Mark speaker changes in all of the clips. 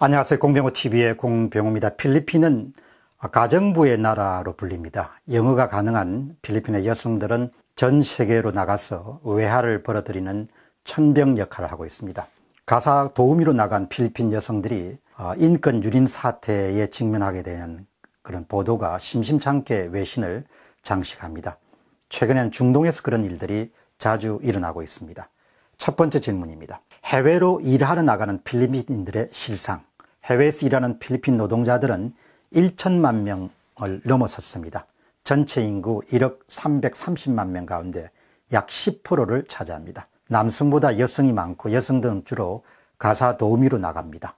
Speaker 1: 안녕하세요. 공병호TV의 공병호입니다. 필리핀은 가정부의 나라로 불립니다. 영어가 가능한 필리핀의 여성들은 전 세계로 나가서 외화를 벌어들이는 천병 역할을 하고 있습니다. 가사 도우미로 나간 필리핀 여성들이 어, 인권 유린 사태에 직면하게 되는 그런 보도가 심심찮게 외신을 장식합니다. 최근엔 중동에서 그런 일들이 자주 일어나고 있습니다. 첫 번째 질문입니다. 해외로 일하러 나가는 필리핀인들의 실상. 해외에서 일하는 필리핀 노동자들은 1천만 명을 넘어섰습니다. 전체 인구 1억 330만 명 가운데 약 10%를 차지합니다. 남성보다 여성이 많고 여성들은 주로 가사 도우미로 나갑니다.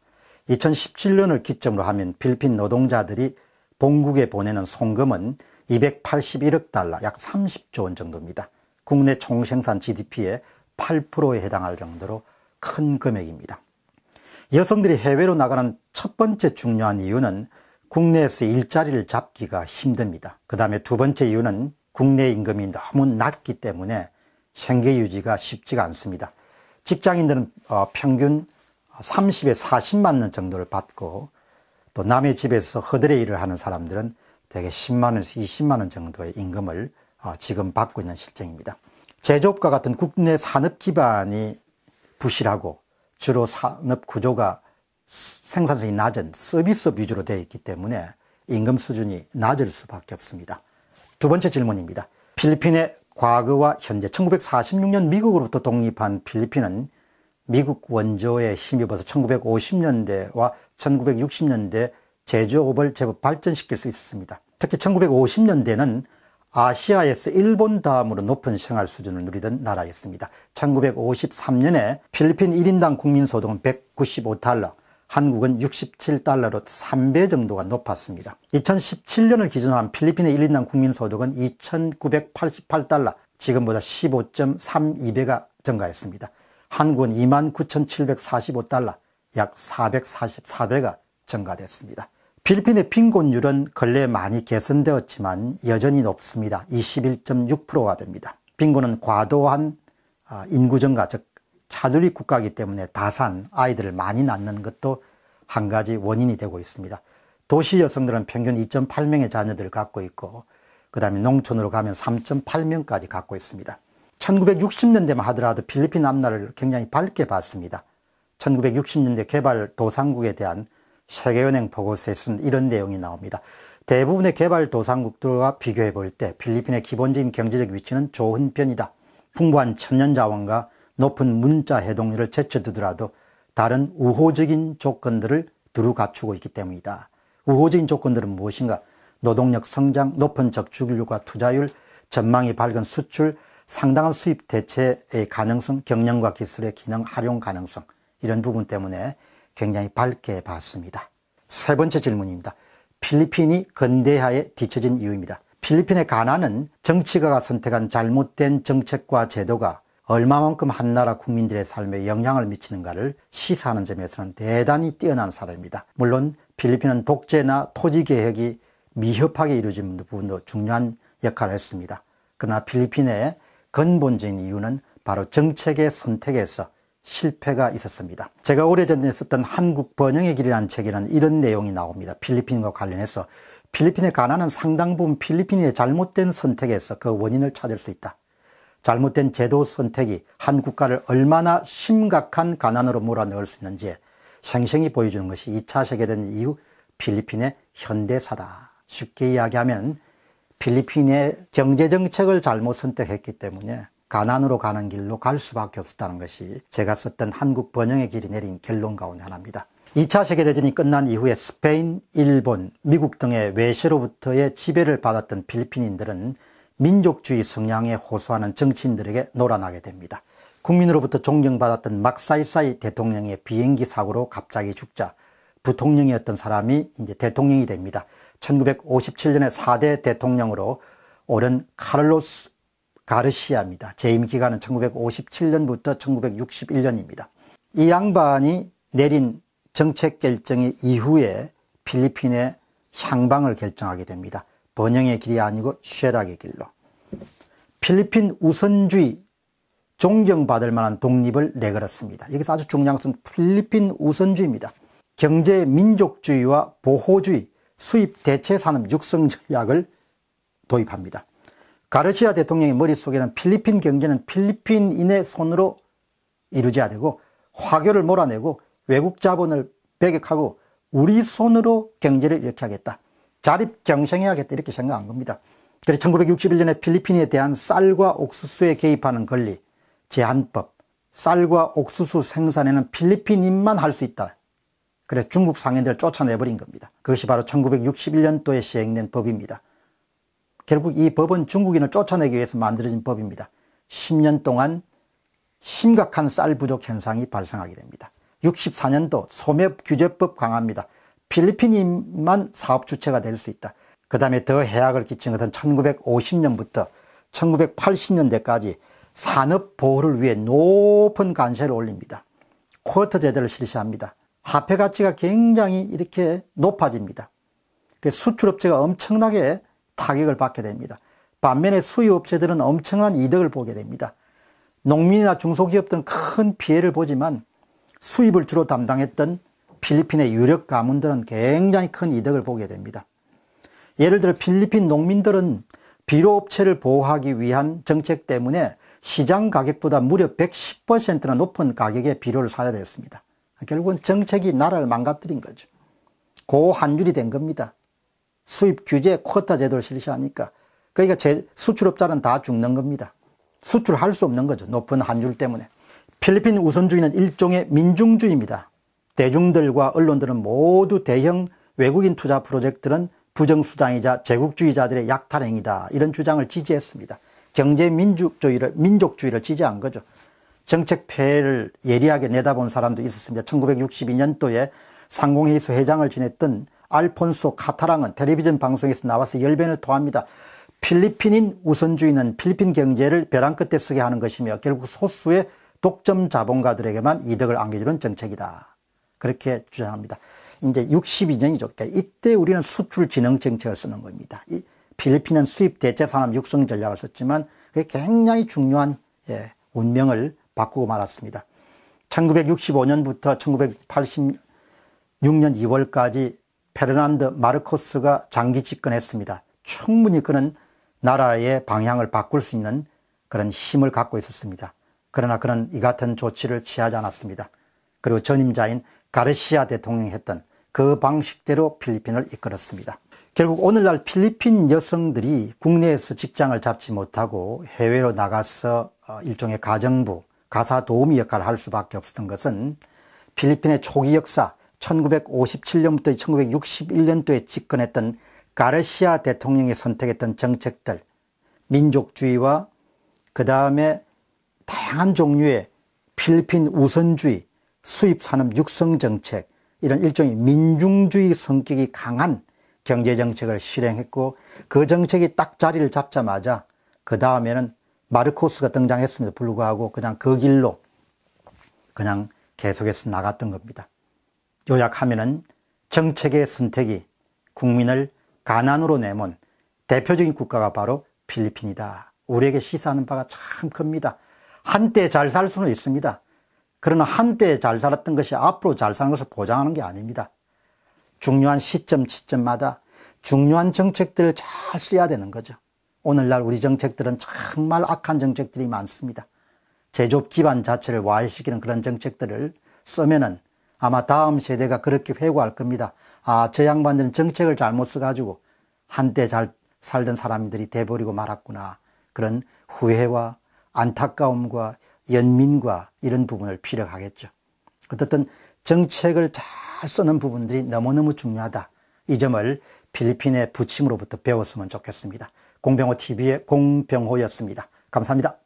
Speaker 1: 2017년을 기점으로 하면 필리핀 노동자들이 본국에 보내는 송금은 281억 달러, 약 30조 원 정도입니다. 국내 총생산 GDP의 8%에 해당할 정도로 큰 금액입니다. 여성들이 해외로 나가는 첫 번째 중요한 이유는 국내에서 일자리를 잡기가 힘듭니다. 그 다음에 두 번째 이유는 국내 임금이 너무 낮기 때문에 생계 유지가 쉽지가 않습니다. 직장인들은 어, 평균 30에 40만 원 정도를 받고 또 남의 집에서 허드레 일을 하는 사람들은 대개 10만 원에서 20만 원 정도의 임금을 어, 지금 받고 있는 실정입니다. 제조업과 같은 국내 산업 기반이 부실하고 주로 산업 구조가 생산성이 낮은 서비스 위주로 되어 있기 때문에 임금 수준이 낮을 수밖에 없습니다. 두 번째 질문입니다. 필리핀의 과거와 현재 1946년 미국으로부터 독립한 필리핀은 미국 원조에 힘입어서 1950년대와 1960년대 제조업을 제법 발전시킬 수 있었습니다. 특히 1950년대는 아시아에서 일본 다음으로 높은 생활 수준을 누리던 나라였습니다. 1953년에 필리핀 1인당 국민소득은 195달러, 한국은 67달러로 3배 정도가 높았습니다. 2017년을 기준으로 한 필리핀의 1인당 국민소득은 2,988달러, 지금보다 15.32배가 증가했습니다. 한국은 29,745달러, 약 444배가 증가됐습니다. 필리핀의 빈곤율은 근래 많이 개선되었지만 여전히 높습니다. 21.6%가 됩니다. 빈곤은 과도한 아, 인구증가 즉 카톨릭 국가이기 때문에 다산 아이들을 많이 낳는 것도 한 가지 원인이 되고 있습니다. 도시 여성들은 평균 2.8명의 자녀들을 갖고 있고 그 다음에 농촌으로 가면 3.8명까지 갖고 있습니다. 1960년대만 하더라도 필리핀 앞날을 굉장히 밝게 봤습니다. 1960년대 개발 도상국에 대한 세계은행 보고서에서는 이런 내용이 나옵니다. 대부분의 개발도상국들과 비교해 볼 때 필리핀의 기본적인 경제적 위치는 좋은 편이다. 풍부한 천연 자원과 높은 문자 해동률을 제쳐두더라도 다른 우호적인 조건들을 두루 갖추고 있기 때문이다. 우호적인 조건들은 무엇인가? 노동력 성장, 높은 적축률과 투자율, 전망이 밝은 수출, 상당한 수입 대체의 가능성, 경영과 기술의 기능 활용 가능성 이런 부분 때문에 굉장히 밝게 봤습니다. 세 번째 질문입니다. 필리핀이 근대화에 뒤처진 이유입니다. 필리핀의 가난은 정치가가 선택한 잘못된 정책과 제도가 얼마만큼 한 나라 국민들의 삶에 영향을 미치는가를 시사하는 점에서는 대단히 뛰어난 사례입니다. 물론 필리핀은 독재나 토지개혁이 미흡하게 이루어진 부분도 중요한 역할을 했습니다. 그러나 필리핀의 근본적인 이유는 바로 정책의 선택에서 실패가 있었습니다. 제가 오래전에 썼던 한국 번영의 길이라는 책에는 이런 내용이 나옵니다. 필리핀과 관련해서 필리핀의 가난은 상당 부분 필리핀의 잘못된 선택에서 그 원인을 찾을 수 있다. 잘못된 제도 선택이 한 국가를 얼마나 심각한 가난으로 몰아넣을 수 있는지 생생히 보여주는 것이 2차 세계대전 이후 필리핀의 현대사다. 쉽게 이야기하면 필리핀의 경제정책을 잘못 선택했기 때문에 가난으로 가는 길로 갈 수밖에 없었다는 것이 제가 썼던 한국 번영의 길이 내린 결론 가운데 하나입니다. 2차 세계대전이 끝난 이후에 스페인, 일본, 미국 등의 외세로부터의 지배를 받았던 필리핀인들은 민족주의 성향에 호소하는 정치인들에게 놀아나게 됩니다. 국민으로부터 존경받았던 막사이사이 대통령의 비행기 사고로 갑자기 죽자 부통령이었던 사람이 이제 대통령이 됩니다. 1957년에 4대 대통령으로 오른 카를로스 가르시아입니다. 재임 기간은 1957년부터 1961년입니다. 이 양반이 내린 정책 결정의 이후에 필리핀의 향방을 결정하게 됩니다. 번영의 길이 아니고 쉐락의 길로. 필리핀 우선주의 존경받을 만한 독립을 내걸었습니다. 여기서 아주 중요한 것은 필리핀 우선주의입니다. 경제 민족주의와 보호주의, 수입 대체 산업 육성 전략을 도입합니다. 가르시아 대통령의 머릿속에는 필리핀 경제는 필리핀인의 손으로 이루어져야 되고 화교를 몰아내고 외국 자본을 배격하고 우리 손으로 경제를 이렇게 하겠다. 자립 경쟁해야겠다 이렇게 생각한 겁니다. 그래서 1961년에 필리핀에 대한 쌀과 옥수수에 개입하는 권리, 제한법, 쌀과 옥수수 생산에는 필리핀인만 할 수 있다. 그래서 중국 상인들을 쫓아내버린 겁니다. 그것이 바로 1961년도에 시행된 법입니다. 결국 이 법은 중국인을 쫓아내기 위해서 만들어진 법입니다. 10년 동안 심각한 쌀 부족 현상이 발생하게 됩니다. 64년도 소매 규제법 강화입니다. 필리핀인만 사업 주체가 될 수 있다. 그 다음에 더 해악을 끼친 것은 1950년부터 1980년대까지 산업 보호를 위해 높은 관세를 올립니다. 쿼터 제도를 실시합니다. 화폐 가치가 굉장히 이렇게 높아집니다. 그 수출업체가 엄청나게 타격을 받게 됩니다. 반면에 수요업체들은 엄청난 이득을 보게 됩니다. 농민이나 중소기업 등큰 피해를 보지만 수입을 주로 담당했던 필리핀의 유력 가문들은 굉장히 큰 이득을 보게 됩니다. 예를 들어 필리핀 농민들은 비료업체를 보호하기 위한 정책 때문에 시장 가격보다 무려 110%나 높은 가격의 비료를 사야 됐습니다. 결국은 정책이 나라를 망가뜨린 거죠. 고환율이된 겁니다. 수입 규제 쿼터 제도를 실시하니까 그러니까 제, 수출업자는 다 죽는 겁니다. 수출할 수 없는 거죠. 높은 환율 때문에. 필리핀 우선주의는 일종의 민중주의입니다. 대중들과 언론들은 모두 대형 외국인 투자 프로젝트는 부정수장이자 제국주의자들의 약탈행위다. 이런 주장을 지지했습니다. 경제민족주의를, 민족주의를 지지한 거죠. 정책 폐해를 예리하게 내다본 사람도 있었습니다. 1962년도에 상공회의소 회장을 지냈던 알폰소 카타랑은 텔레비전 방송에서 나와서 열변을 토합니다. 필리핀인 우선주의는 필리핀 경제를 벼랑 끝에 쓰게 하는 것이며 결국 소수의 독점 자본가들에게만 이득을 안겨주는 정책이다. 그렇게 주장합니다. 이제 62년이죠. 그러니까 이때 우리는 수출 진흥 정책을 쓰는 겁니다. 이 필리핀은 수입 대체 산업 육성 전략을 썼지만 그게 굉장히 중요한 예, 운명을 바꾸고 말았습니다. 1965년부터 1986년 2월까지 페르난드 마르코스가 장기 집권했습니다. 충분히 그는 나라의 방향을 바꿀 수 있는 그런 힘을 갖고 있었습니다. 그러나 그는 이 같은 조치를 취하지 않았습니다. 그리고 전임자인 가르시아 대통령이 했던 그 방식대로 필리핀을 이끌었습니다. 결국 오늘날 필리핀 여성들이 국내에서 직장을 잡지 못하고 해외로 나가서 어, 일종의 가정부, 가사 도우미 역할을 할 수밖에 없었던 것은 필리핀의 초기 역사, 1957년부터 1961년도에 집권했던 가르시아 대통령이 선택했던 정책들, 민족주의와 그 다음에 다양한 종류의 필리핀 우선주의, 수입산업 육성정책, 이런 일종의 민중주의 성격이 강한 경제정책을 실행했고 그 정책이 딱 자리를 잡자마자 그 다음에는 마르코스가 등장했음에도 불구하고 그냥 그 길로 그냥 계속해서 나갔던 겁니다. 요약하면 정책의 선택이 국민을 가난으로 내몬 대표적인 국가가 바로 필리핀이다. 우리에게 시사하는 바가 참 큽니다. 한때 잘 살 수는 있습니다. 그러나 한때 잘 살았던 것이 앞으로 잘 사는 것을 보장하는 게 아닙니다. 중요한 시점, 시점마다 중요한 정책들을 잘 써야 되는 거죠. 오늘날 우리 정책들은 정말 악한 정책들이 많습니다. 제조업 기반 자체를 와해시키는 그런 정책들을 쓰면은 아마 다음 세대가 그렇게 회고할 겁니다. 아, 저 양반들은 정책을 잘못 써가지고 한때 잘 살던 사람들이 돼버리고 말았구나. 그런 후회와 안타까움과 연민과 이런 부분을 피력하겠죠. 어떻든 정책을 잘 쓰는 부분들이 너무너무 중요하다. 이 점을 필리핀의 부침으로부터 배웠으면 좋겠습니다. 공병호 TV의 공병호였습니다. 감사합니다.